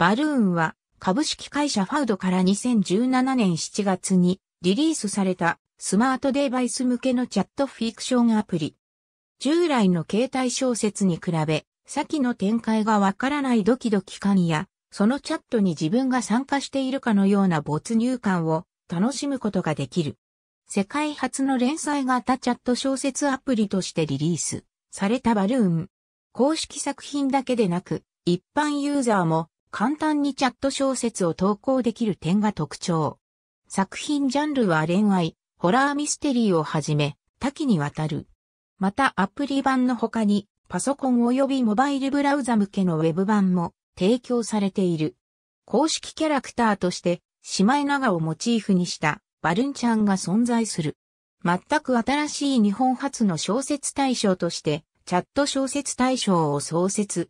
バルーンは株式会社ファウドから2017年7月にリリースされたスマートデバイス向けのチャットフィクションアプリ。従来の携帯小説に比べ、先の展開がわからないドキドキ感や、そのチャットに自分が参加しているかのような没入感を楽しむことができる。世界初の連載型チャット小説アプリとしてリリースされたバルーン。公式作品だけでなく、一般ユーザーも簡単にチャット小説を投稿できる点が特徴。作品ジャンルは恋愛、ホラーミステリーをはじめ、多岐にわたる。またアプリ版の他に、パソコン及びモバイルブラウザ向けのウェブ版も提供されている。公式キャラクターとして、シマエナガをモチーフにしたバルンちゃんが存在する。全く新しい日本初の小説大賞として、チャット小説大賞を創設、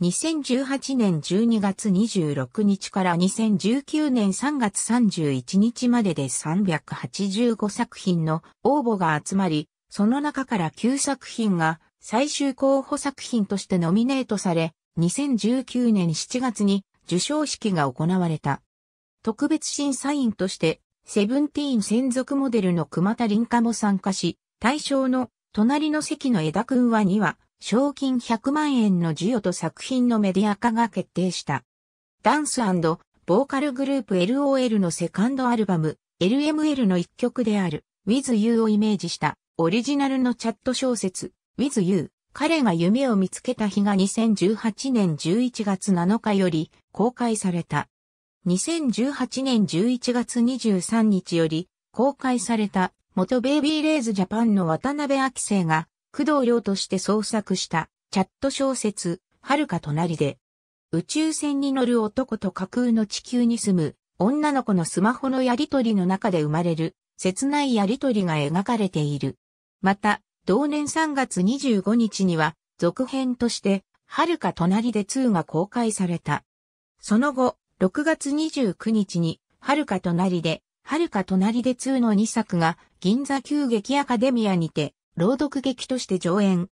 2018年12月26日から2019年3月31日までで385作品の応募が集まり、その中から9作品が最終候補作品としてノミネートされ、2019年7月に受賞式が行われた。特別審査員として、セブンティーン専属モデルの熊田林香も参加し、対象の隣の席の枝くんは2話、賞金100万円の授与と作品のメディア化が決定した。ダンスボーカルグループ LOL のセカンドアルバム LML の一曲である With You をイメージしたオリジナルのチャット小説 With You 彼が夢を見つけた日が2018年11月7日より公開された。2018年11月23日より公開された元ベイビーレイズジャパンの渡辺明生が工藤亮として創作したチャット小説、遥か隣で、宇宙船に乗る男と架空の地球に住む女の子のスマホのやりとりの中で生まれる切ないやりとりが描かれている。また、同年3月25日には続編として遥か隣で2が公開された。その後、6月29日に遥か隣で、遥か隣で2の2作が銀座急劇アカデミアにて朗読劇として上演。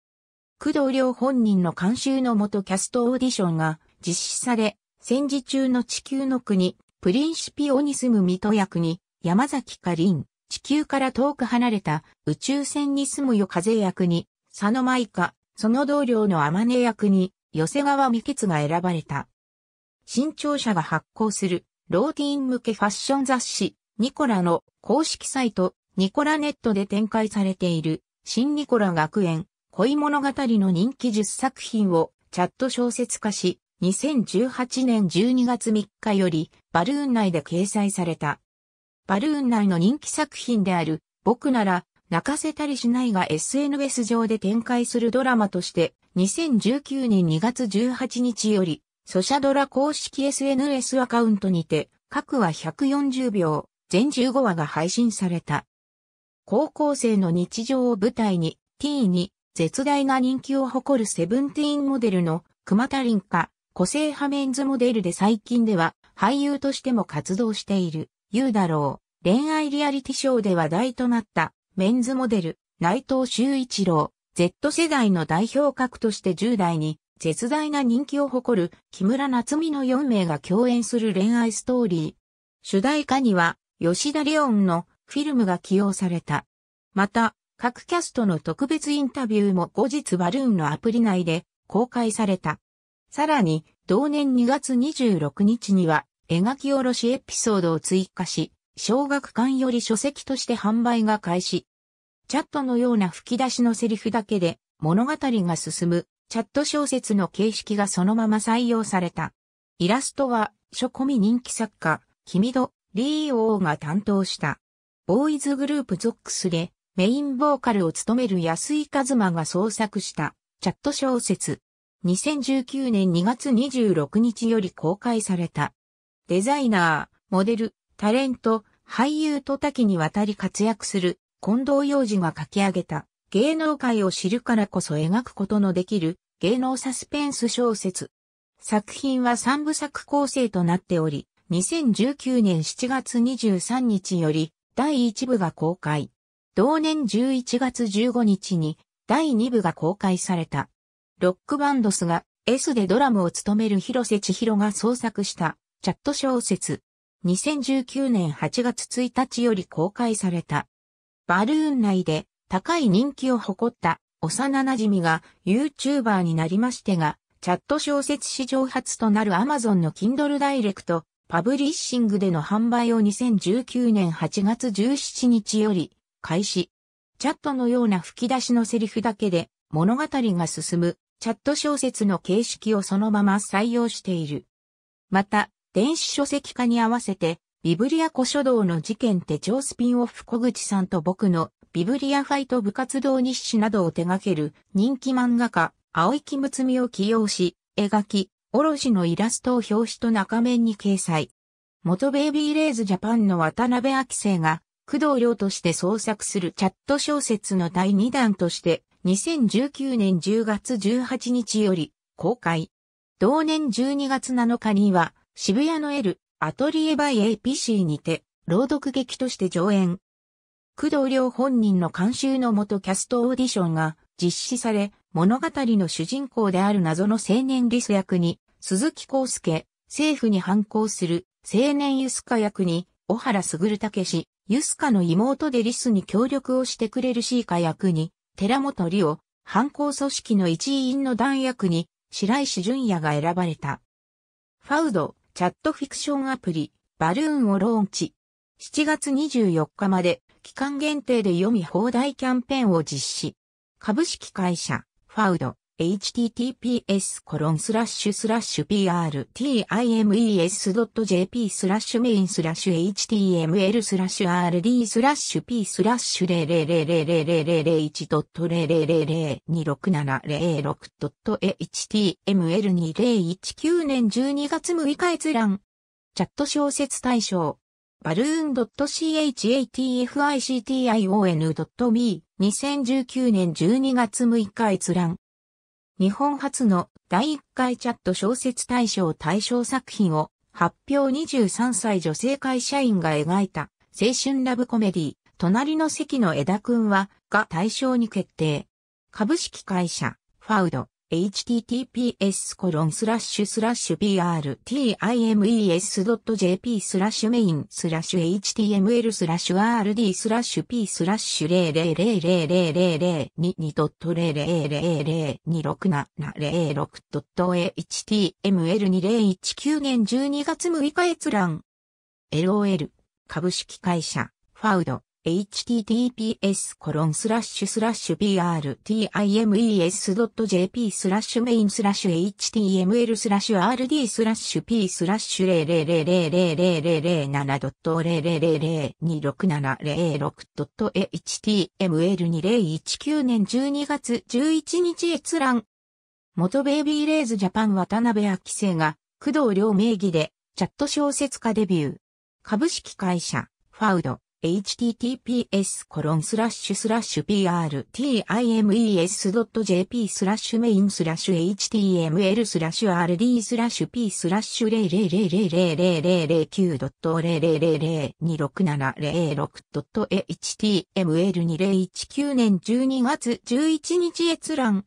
工藤良本人の監修のもとキャストオーディションが実施され、戦時中の地球の国、プリンシピオに住む水戸役に、山崎かりん、地球から遠く離れた宇宙船に住むよ風役に、佐野舞香、その同僚の天音役に、寄せ川美決が選ばれた。新潮社が発行する、ローティーン向けファッション雑誌、ニコラの公式サイト、ニコラネットで展開されている、新ニコラ学園、恋物語の人気10作品をチャット小説化し、2018年12月3日よりバルーン内で掲載された。バルーン内の人気作品である、僕なら泣かせたりしないが SNS 上で展開するドラマとして、2019年2月18日より、ソシャドラ公式 SNS アカウントにて、各話140秒、全15話が配信された。高校生の日常を舞台に、ティーに絶大な人気を誇るセブンティーンモデルの熊田凛か、個性派メンズモデルで最近では俳優としても活動している、言うだろう。恋愛リアリティショーで話題となったメンズモデル、内藤修一郎、Z 世代の代表格として10代に絶大な人気を誇る木村夏美の4名が共演する恋愛ストーリー。主題歌には吉田レオンのフィルムが起用された。また、各キャストの特別インタビューも後日バルーンのアプリ内で公開された。さらに、同年2月26日には、描き下ろしエピソードを追加し、小学館より書籍として販売が開始。チャットのような吹き出しのセリフだけで物語が進むチャット小説の形式がそのまま採用された。イラストは、書込み人気作家、君戸、リーオーが担当した。ボーイズグループゾックスでメインボーカルを務める安井和馬が創作したチャット小説。2019年2月26日より公開された。デザイナー、モデル、タレント、俳優と多岐にわたり活躍する近藤洋二が書き上げた芸能界を知るからこそ描くことのできる芸能サスペンス小説。作品は三部作構成となっており、2019年7月23日より第1部が公開。同年11月15日に第2部が公開された。ロックバンドスが S でドラムを務める広瀬千尋が創作したチャット小説。2019年8月1日より公開された。バルーン内で高い人気を誇った幼馴染が YouTuber になりましてが、チャット小説史上初となる Amazon の Kindle Direct パブリッシングでの販売を2019年8月17日より開始。チャットのような吹き出しのセリフだけで物語が進むチャット小説の形式をそのまま採用している。また、電子書籍化に合わせて、ビブリア古書道の事件手帳スピンオフ小口さんと僕のビブリアファイト部活動日誌などを手掛ける人気漫画家、青木睦美を起用し、描き、おろしのイラストを表紙と中面に掲載。元ベイビーレイズジャパンの渡辺明生が、工藤亮として創作するチャット小説の第2弾として、2019年10月18日より公開。同年12月7日には、渋谷の L、アトリエバイ APC にて、朗読劇として上演。工藤亮本人の監修のもとキャストオーディションが実施され、物語の主人公である謎の青年リス役に、鈴木康介、政府に反抗する青年ユスカ役に、小原た武氏、ユスカの妹でリスに協力をしてくれるシーカ役に、寺本里夫、反抗組織の一員の弾役に、白石淳也が選ばれた。ファウド、チャットフィクションアプリ、バルーンをローンチ。7月24日まで期間限定で読み放題キャンペーンを実施。株式会社 f o u ド、d https コロンスラッシュスラッシュ prtimes.jp スラッシュメインスラッシュ html スラッシュ rd スラッシュ p スラッシュ0 0 0 0 0 0 1 0 0 0 2 6 7 0 6 h t m l 2 0 1 9年12月6日閲覧チャット小説対象バルーン .chatfiction.me 2019年12月6日閲覧。日本初の第1回チャット小説大賞大賞作品を発表23歳女性会社員が描いた青春ラブコメディ隣の席の枝くんはが大賞に決定。株式会社ファウド https コロンスラッシュスラッシュ prtimes.jp スラッシュメインスラッシュ html スラッシュ rd スラッシュ p スラッシュ0 0 0 0 2 2 0 0 0 0 2 6 7 0 0 6 h t m l 2 0 1 9年12月6日閲覧 LOL 株式会社ファウド https://brtimes.jp コロンススララッッシシュュスラッシュメインスラッシュ html スラッシュ rd スラッシュ p スラッシュ000000007 0002670.html2019 年12月11日閲覧。元ベイビーレイズジャパン渡辺明生が工藤良名義でチャット小説家デビュー。株式会社ファウド。https コロンスラッシュスラッシュ prtimes.jp スラッシュメインスラッシュ html スラッシュ rd スラッシュ p スラッシュ 0000009.0002670.html2019 年12月11日閲覧。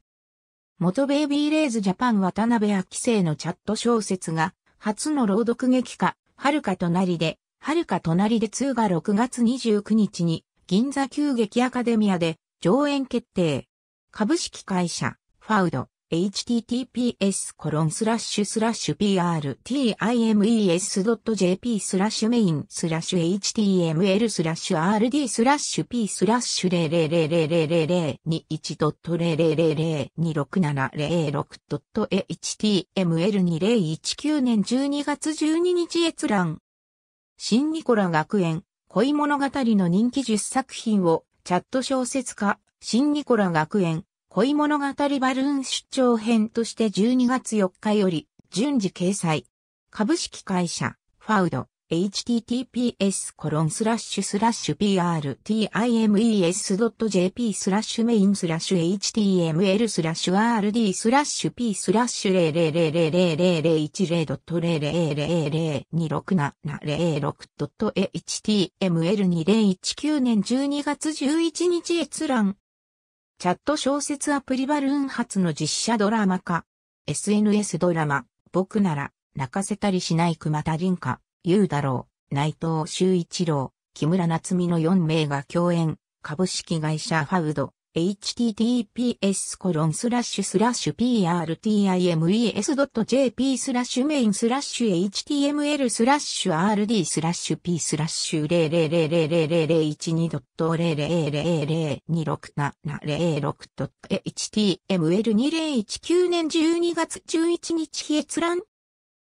元ベイビーレイズジャパン渡辺明生のチャット小説が初の朗読劇化、遥かとなりで遥か隣で2が6月29日に銀座急劇アカデミアで上演決定。株式会社ファウド https コロンスラッシュスラッシュ prtimes.jp スラッシュメインスラッシュ html スラッシュ rd スラッシュ p スラッシュ 0000021.0002670.html2019 6年12月12日閲覧新ニコラ学園、恋物語の人気10作品を、チャット小説家、新ニコラ学園、恋物語バルーン出張編として12月4日より、順次掲載。株式会社、ファウド。https://prtimes.jp スラッシュメインスラッシュ html スラッシュ rd スラッシュ p スラッシュ 0000010.000026770.html2019 年12月11日閲覧。チャット小説アプリバルーン発の実写ドラマ化。SNS ドラマ、僕なら泣かせたりしない熊田林か。雄太郎、内藤修一郎、木村夏美の4名が共演、株式会社ファウド、https コロンスラッシュスラッシュ prtimes.jp スラッシュメインスラッシュ html スラッシュ rd スラッシュ p スラッシュ 00000012.000026706.html2019 年12月11日閲覧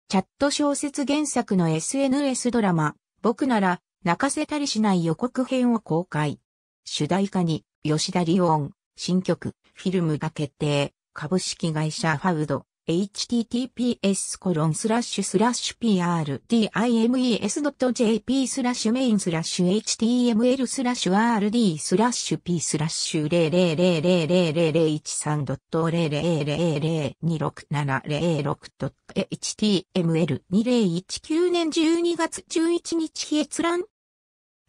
チャット小説原作の SNS ドラマ、僕なら泣かせたりしない予告編を公開。主題歌に吉田リオン、新曲、フィルムが決定、株式会社ファウド、https p r d i m e s j p スラッシュメインスラッシュ html スラッシュ rd スラッシュ p スラッシュ 00013.000026706.html2019 年12月11日閲覧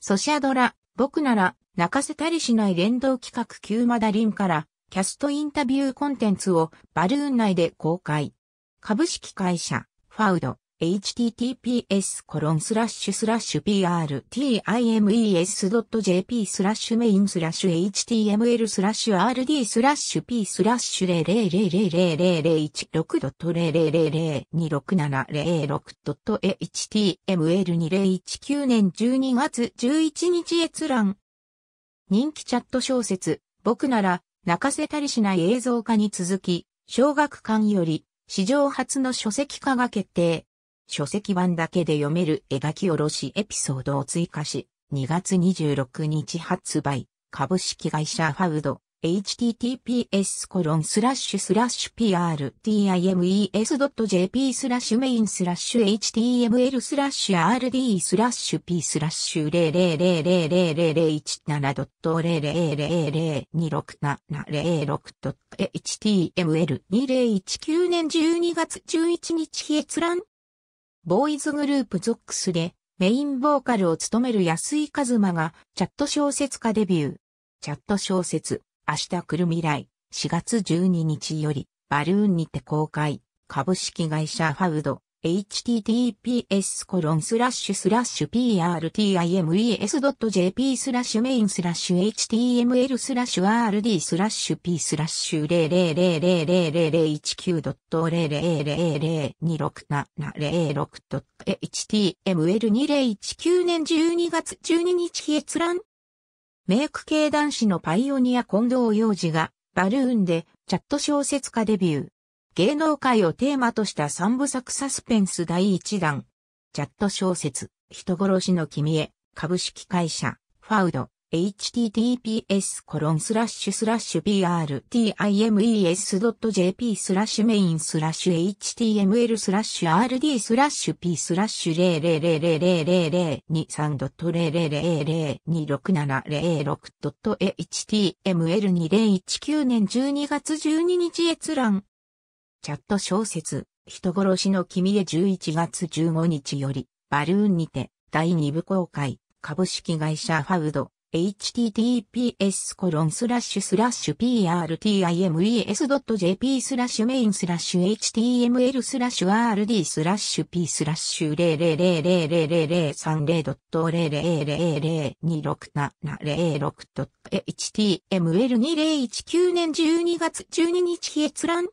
ソシャドラ、僕なら、泣かせたりしない連動企画旧マダリンからキャストインタビューコンテンツをバルーン内で公開。株式会社、ファウド、https コロンスラッシュスラッシュ prtimes.jp スラッシュメインスラッシュ html スラッシュ rd スラッシュ p スラッシュ 0000016.0002670.html2019 年12月11日閲覧。人気チャット小説、僕なら泣かせたりしない映像化に続き、小学館より史上初の書籍化が決定。書籍版だけで読める描き下ろしエピソードを追加し、2月26日発売、株式会社ファウド。https コロンスラッシュスラッシュ prtimes.jp スラッシュメインスラッシュ html スラッシュ rd スラッシュ p スラッシュ 0000017.0002670.html2019 年12月11日閲覧ボーイズグループゾックスでメインボーカルを務める安井和馬がチャット小説家デビュー。チャット小説。明日来る未来、4月12日より、バルーンにて公開、株式会社ファウド、https コロンスラッシュスラッシュ prtimes.jp スラッシュメインスラッシュ html スラッシュ rd スラッシュ p スラッシュ0 0 0 0 0 0 1 9 0 0 0 0 2 6 7 7 0 6 h t m l 2 0 1 9年12月12日閲覧メイク系男子のパイオニア近藤洋二が、バルーンでチャット小説家デビュー。芸能界をテーマとした三部作サスペンス第1弾。チャット小説、人殺しの君へ、株式会社、ファウド。https コロンスラッシュスラッシュ brtimes.jp スラッシュメインスラッシュ html スラッシュ rd スラッシュ p スラッシュ0 0 0 0 0 2 3 0 0 0 2 6 7 0 6 h t m l 2 0 1 9年12月12日閲覧。チャット小説、人殺しの君へ11月15日より、バルーンにて、第2部公開、株式会社ファウド。https prtimes.jp スメインスラッシュ html スラッシュ rd スラッシュ p 0 0 0 00030.000002670.html2019 年12月12日閲覧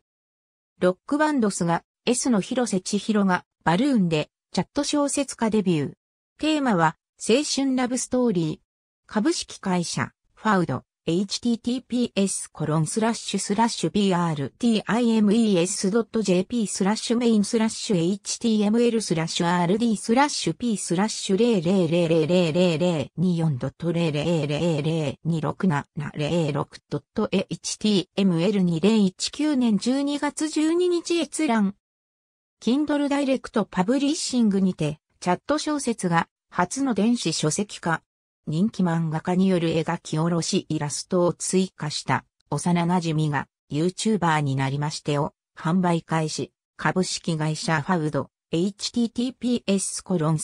ロックバンドスが S の広瀬千尋がバルーンでチャット小説家デビュー。テーマは青春ラブストーリー。株式会社、ファウド、https コロンスラッシュスラッシュ brtimes.jp スラッシュメインスラッシュ html スラッシュ rd スラッシュ p スラッシュ0 0 0 0 2 4 0 0 0 2 6 7 7 0 6 h t m l 2 0 1 9年12月12日閲覧 Kindle Direct パブリッシングにてチャット小説が初の電子書籍化人気漫画家による描き下ろしイラストを追加した幼馴染が YouTuber になりましてを販売開始株式会社ファウド https prtimes.jp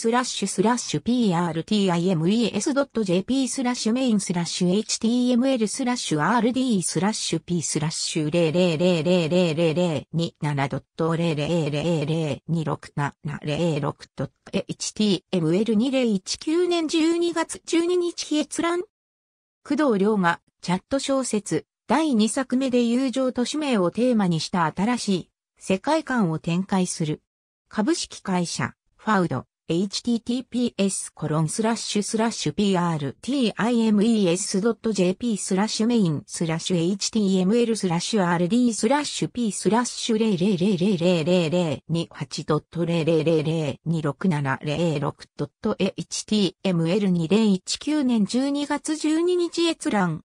スラッシュメインスラッシュ html スラッシュ rd スラッシュ p スラッシュ 0000027.000026706.html2019 年12月12日閲覧工藤良がチャット小説第2作目で友情と使命をテーマにした新しい世界観を展開する。株式会社、ファウド、https コロンスラッシュスラッシュ prtimes.jp スラッシュメインスラッシュ html スラッシュ rd スラッシュ p スラッシュ 0000028.000267006.html2019 年12月12日閲覧。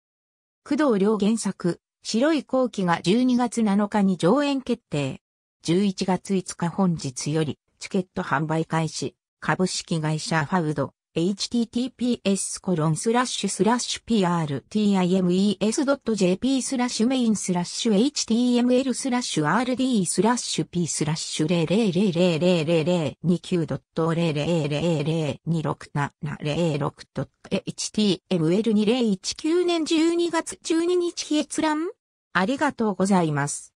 工藤良原作、白い後期が12月7日に上演決定。11月5日本日より、チケット販売開始、株式会社ファウド、https コロンスラッシュスラッシュ prtimes.jp スラッシュメインスラッシュ html スラッシュ rd スラッシュ p スラッシュ0 0 0 0 2 9 0 0 0 0 2 6 7 0 6 h t m l 2 0 1 9年12月12日閲覧ありがとうございます。